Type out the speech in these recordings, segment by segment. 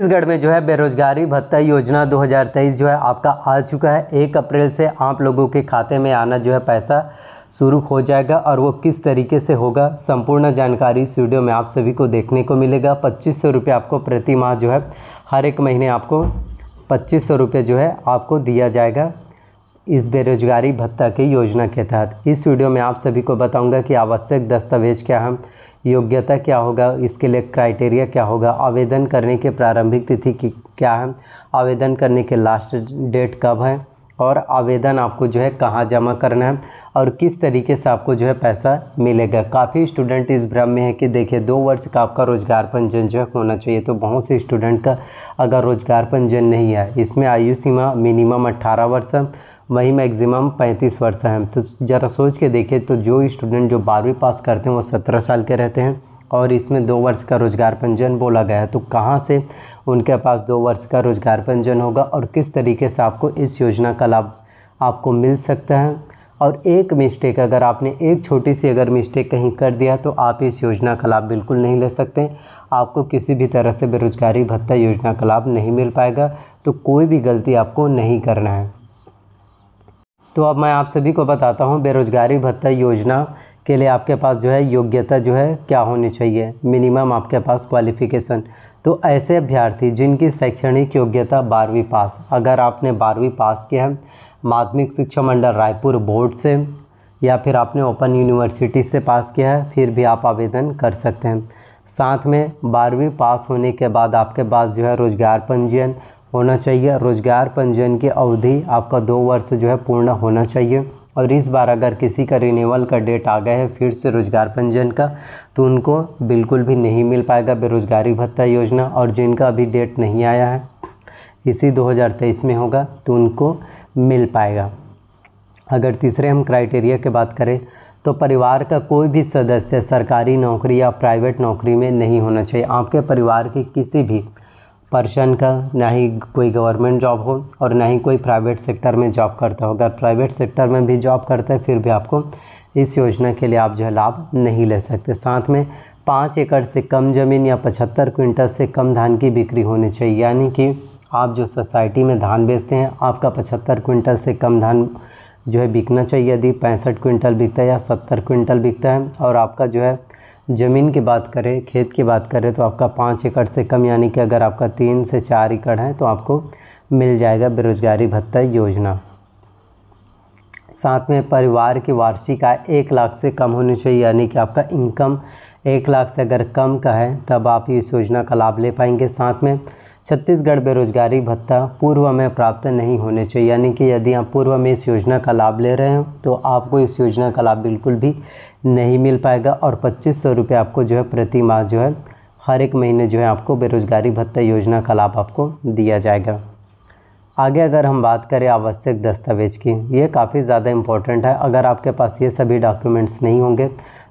छत्तीसगढ़ में जो है बेरोजगारी भत्ता योजना 2023 जो है आपका आ चुका है एक अप्रैल से आप लोगों के खाते में आना जो है पैसा शुरू हो जाएगा और वो किस तरीके से होगा संपूर्ण जानकारी इस वीडियो में आप सभी को देखने को मिलेगा पच्चीस सौ रुपये आपको प्रति माह जो है हर एक महीने आपको पच्चीस सौ रुपये जो है आपको दिया जाएगा इस बेरोजगारी भत्ता की योजना के तहत इस वीडियो में आप सभी को बताऊंगा कि आवश्यक दस्तावेज क्या है योग्यता क्या होगा इसके लिए क्राइटेरिया क्या होगा आवेदन करने के प्रारंभिक तिथि क्या है आवेदन करने के लास्ट डेट कब है और आवेदन आपको जो है कहाँ जमा करना है और किस तरीके से आपको जो है पैसा मिलेगा काफ़ी स्टूडेंट इस भ्रम में है कि देखिए दो वर्ष का आपका रोजगार पंजीयन जो है होना चाहिए तो बहुत से स्टूडेंट का अगर रोजगार पंजीयन नहीं है इसमें आयु सीमा मिनिमम अट्ठारह वर्ष वही मैक्सिमम पैंतीस वर्ष हैं तो ज़रा सोच के देखें तो जो स्टूडेंट जो बारहवीं पास करते हैं वो सत्रह साल के रहते हैं और इसमें दो वर्ष का रोजगार पंजीयन बोला गया है तो कहाँ से उनके पास दो वर्ष का रोजगार पंजीयन होगा और किस तरीके से आपको इस योजना का लाभ आपको मिल सकता है और एक मिस्टेक अगर आपने एक छोटी सी अगर मिस्टेक कहीं कर दिया तो आप इस योजना का लाभ बिल्कुल नहीं ले सकते आपको किसी भी तरह से बेरोजगारी भत्ता योजना का लाभ नहीं मिल पाएगा तो कोई भी गलती आपको नहीं करना है तो अब मैं आप सभी को बताता हूँ बेरोज़गारी भत्ता योजना के लिए आपके पास जो है योग्यता जो है क्या होनी चाहिए मिनिमम आपके पास क्वालिफ़िकेशन तो ऐसे अभ्यर्थी जिनकी शैक्षणिक योग्यता बारहवीं पास अगर आपने बारहवीं पास किया है माध्यमिक शिक्षा मंडल रायपुर बोर्ड से या फिर आपने ओपन यूनिवर्सिटी से पास किया है फिर भी आप आवेदन कर सकते हैं साथ में बारहवीं पास होने के बाद आपके पास जो है रोज़गार पंजीयन होना चाहिए रोजगार पंजीयन की अवधि आपका दो वर्ष जो है पूर्ण होना चाहिए और इस बार अगर किसी का रिन्यूअल का डेट आ गया है फिर से रोजगार पंजीयन का तो उनको बिल्कुल भी नहीं मिल पाएगा बेरोजगारी भत्ता योजना और जिनका अभी डेट नहीं आया है इसी 2023 में होगा तो उनको मिल पाएगा अगर तीसरे हम क्राइटेरिया की बात करें तो परिवार का कोई भी सदस्य सरकारी नौकरी या प्राइवेट नौकरी में नहीं होना चाहिए आपके परिवार की किसी भी पर्सन का ना ही कोई गवर्नमेंट जॉब हो और ना ही कोई प्राइवेट सेक्टर में जॉब करता हो अगर प्राइवेट सेक्टर में भी जॉब करता है फिर भी आपको इस योजना के लिए आप जो है लाभ नहीं ले सकते साथ में पाँच एकड़ से कम ज़मीन या पचहत्तर क्विंटल से कम धान की बिक्री होनी चाहिए यानी कि आप जो सोसाइटी में धान बेचते हैं आपका पचहत्तर क्विंटल से कम धान जो है बिकना चाहिए यदि पैंसठ क्विंटल बिकता है या सत्तर क्विंटल बिकता है और आपका जो है ज़मीन की बात करें खेत की बात करें तो आपका पाँच एकड़ से कम यानी कि अगर आपका तीन से चार एकड़ है तो आपको मिल जाएगा बेरोजगारी भत्ता योजना साथ में परिवार की वार्षिक आय एक लाख से कम होनी चाहिए यानी कि आपका इनकम एक लाख से अगर कम का है तब आप इस योजना का लाभ ले पाएंगे साथ में छत्तीसगढ़ बेरोजगारी भत्ता पूर्व में प्राप्त नहीं होने चाहिए यानी कि यदि आप पूर्व में इस योजना का लाभ ले रहे हो तो आपको इस योजना का लाभ बिल्कुल भी नहीं मिल पाएगा और पच्चीस सौ रुपये आपको जो है प्रति माह जो है हर एक महीने जो है आपको बेरोजगारी भत्ता योजना का लाभ आपको दिया जाएगा आगे अगर हम बात करें आवश्यक दस्तावेज की ये काफ़ी ज़्यादा इम्पोर्टेंट है अगर आपके पास ये सभी डॉक्यूमेंट्स नहीं होंगे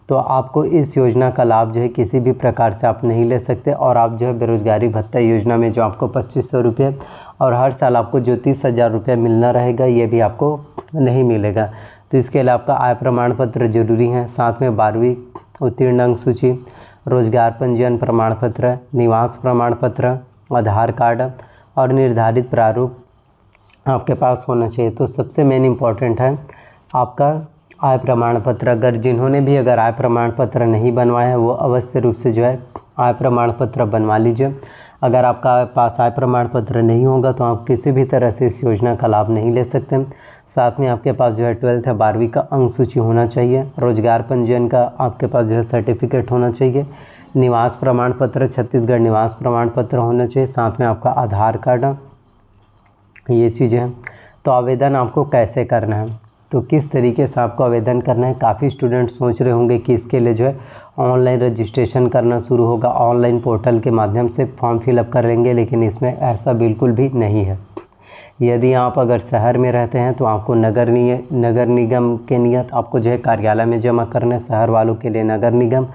तो आपको इस योजना का लाभ जो है किसी भी प्रकार से आप नहीं ले सकते और आप जो है बेरोजगारी भत्ता योजना में जो आपको पच्चीस सौ रुपये और हर साल आपको जो तीस हज़ार रुपये मिलना रहेगा ये भी आपको नहीं मिलेगा तो इसके लिए आपका आय प्रमाण पत्र जरूरी है साथ में बारहवीं उत्तीर्ण अंक सूची रोजगार पंजीयन प्रमाण पत्र निवास प्रमाण पत्र आधार कार्ड और निर्धारित प्रारूप आपके पास होना चाहिए तो सबसे मेन इम्पॉर्टेंट है आपका आय प्रमाण पत्र अगर जिन्होंने भी अगर आय प्रमाण पत्र नहीं बनवाया है वो अवश्य रूप से जो है आय प्रमाण पत्र बनवा लीजिए अगर आपका पास आय प्रमाण पत्र नहीं होगा तो आप किसी भी तरह से इस योजना का लाभ नहीं ले सकते साथ में आपके पास जो है ट्वेल्थ या बारहवीं का अंक सूची होना चाहिए रोजगार पंजीयन का आपके पास जो है सर्टिफिकेट होना चाहिए निवास प्रमाण पत्र छत्तीसगढ़ निवास प्रमाण पत्र होना चाहिए साथ में आपका आधार कार्ड ये चीज़ें हैं तो आवेदन आपको कैसे करना है तो किस तरीके से आपको आवेदन करना है काफ़ी स्टूडेंट सोच रहे होंगे कि इसके लिए जो है ऑनलाइन रजिस्ट्रेशन करना शुरू होगा ऑनलाइन पोर्टल के माध्यम से फॉर्म फिलअप कर लेंगे लेकिन इसमें ऐसा बिल्कुल भी नहीं है यदि आप अगर शहर में रहते हैं तो आपको नगर निय नगर निगम के नियत आपको जो है कार्यालय में जमा करना है शहर वालों के लिए नगर निगम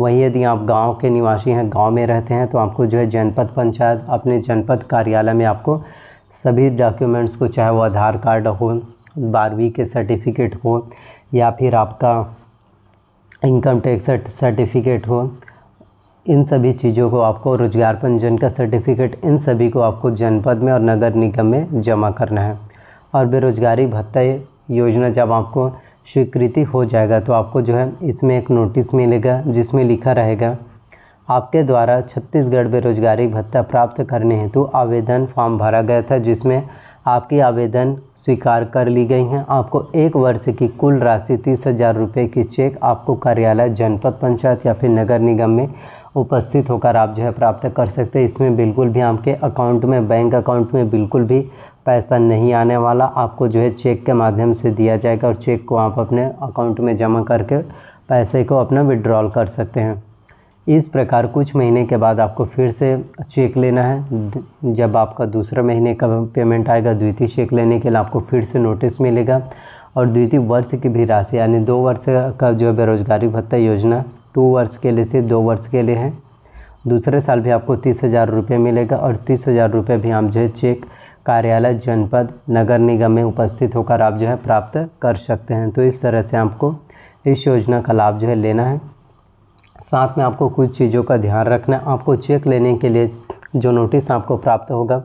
वहीं यदि आप गांव के निवासी हैं गांव में रहते हैं तो आपको जो है जनपद पंचायत अपने जनपद कार्यालय में आपको सभी डॉक्यूमेंट्स को चाहे वो आधार कार्ड हो बारहवीं के सर्टिफिकेट हो या फिर आपका इनकम टैक्स सर्टिफिकेट हो इन सभी चीज़ों को आपको रोजगार पंजीयन का सर्टिफिकेट इन सभी को आपको जनपद में और नगर निगम में जमा करना है और बेरोजगारी भत्ता योजना जब आपको स्वीकृति हो जाएगा तो आपको जो है इसमें एक नोटिस मिलेगा जिसमें लिखा रहेगा आपके द्वारा छत्तीसगढ़ बेरोजगारी भत्ता प्राप्त करने हेतु आवेदन फॉर्म भरा गया था जिसमें आपकी आवेदन स्वीकार कर ली गई हैं आपको एक वर्ष की कुल राशि तीस हज़ार रुपये की चेक आपको कार्यालय जनपद पंचायत या फिर नगर निगम में उपस्थित होकर आप जो है प्राप्त कर सकते हैं इसमें बिल्कुल भी आपके अकाउंट में बैंक अकाउंट में बिल्कुल भी पैसा नहीं आने वाला आपको जो है चेक के माध्यम से दिया जाएगा और चेक को आप अपने अकाउंट में जमा करके पैसे को अपना विड्रॉल कर सकते हैं इस प्रकार कुछ महीने के बाद आपको फिर से चेक लेना है जब आपका दूसरा महीने का पेमेंट आएगा द्वितीय चेक लेने के लिए आपको फिर से नोटिस मिलेगा और द्वितीय वर्ष की भी राशि यानी दो वर्ष का जो है बेरोजगारी भत्ता योजना टू वर्ष के लिए से दो वर्ष के लिए है दूसरे साल भी आपको तीस हज़ार रुपये मिलेगा और तीस हज़ार रुपये भी आप जो है चेक कार्यालय जनपद नगर निगम में उपस्थित होकर आप जो है प्राप्त कर सकते हैं तो इस तरह से आपको इस योजना का लाभ जो है लेना है साथ में आपको कुछ चीज़ों का ध्यान रखना आपको चेक लेने के लिए जो नोटिस आपको प्राप्त होगा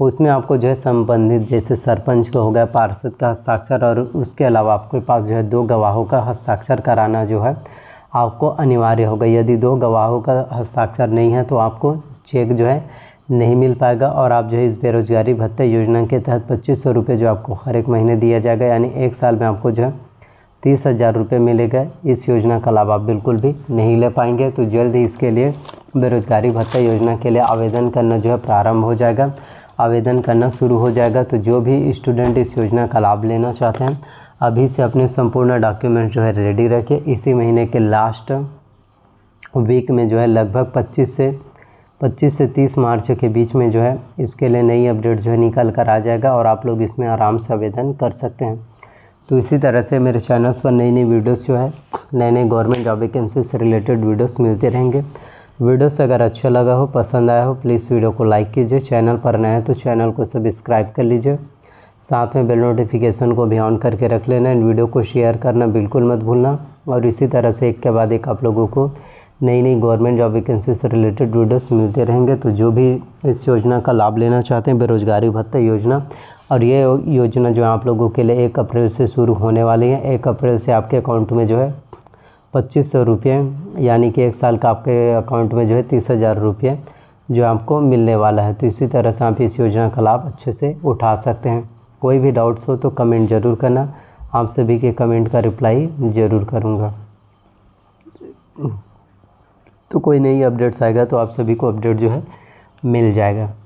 उसमें आपको जो है संबंधित जैसे सरपंच का हो गया पार्षद का हस्ताक्षर और उसके अलावा आपके पास जो है दो गवाहों का हस्ताक्षर कराना जो है आपको अनिवार्य होगा यदि दो गवाहों का हस्ताक्षर नहीं है तो आपको चेक जो है नहीं मिल पाएगा और आप जो है इस बेरोजगारी भत्ता योजना के तहत पच्चीस सौ रुपये जो आपको हर एक महीने दिया जाएगा यानी एक साल में आपको जो है तीस हज़ार रुपये मिलेगा इस योजना का लाभ आप बिल्कुल भी नहीं ले पाएंगे तो जल्द ही इसके लिए बेरोजगारी भत्ता योजना के लिए आवेदन करना जो है प्रारंभ हो जाएगा आवेदन करना शुरू हो जाएगा तो जो भी स्टूडेंट इस योजना का लाभ लेना चाहते हैं अभी से अपने संपूर्ण डॉक्यूमेंट जो है रेडी रखें इसी महीने के लास्ट वीक में जो है लगभग 25 से 25 से 30 मार्च के बीच में जो है इसके लिए नई अपडेट जो है निकल कर आ जाएगा और आप लोग इसमें आराम से आवेदन कर सकते हैं तो इसी तरह से मेरे चैनल्स पर नई नई वीडियोस जो है नए नए गवर्नमेंट जॉब वैकेंसी से रिलेटेड वीडियोस मिलते रहेंगे वीडियोस अगर अच्छा लगा हो पसंद आया हो प्लीज़ वीडियो को लाइक कीजिए चैनल पर नए हैं तो चैनल को सब्सक्राइब कर लीजिए साथ में बेल नोटिफिकेशन को भी ऑन करके रख लेना एंड वीडियो को शेयर करना बिल्कुल मत भूलना और इसी तरह से एक के बाद एक आप लोगों को नई नई गवर्नमेंट जॉब वैकेंसी से रिलेटेड वीडियोस मिलते रहेंगे तो जो भी इस योजना का लाभ लेना चाहते हैं बेरोज़गारी भत्ता योजना और ये योजना जो है आप लोगों के लिए एक अप्रैल से शुरू होने वाली है एक अप्रैल से आपके अकाउंट में जो है पच्चीस सौ रुपये यानी कि एक साल का आपके अकाउंट में जो है तीस हज़ार रुपये जो आपको मिलने वाला है तो इसी तरह से आप इस योजना का लाभ अच्छे से उठा सकते हैं कोई भी डाउट्स हो तो कमेंट ज़रूर करना आप सभी के कमेंट का रिप्लाई ज़रूर करूँगा तो कोई नई अपडेट्स आएगा तो आप सभी को अपडेट जो है मिल जाएगा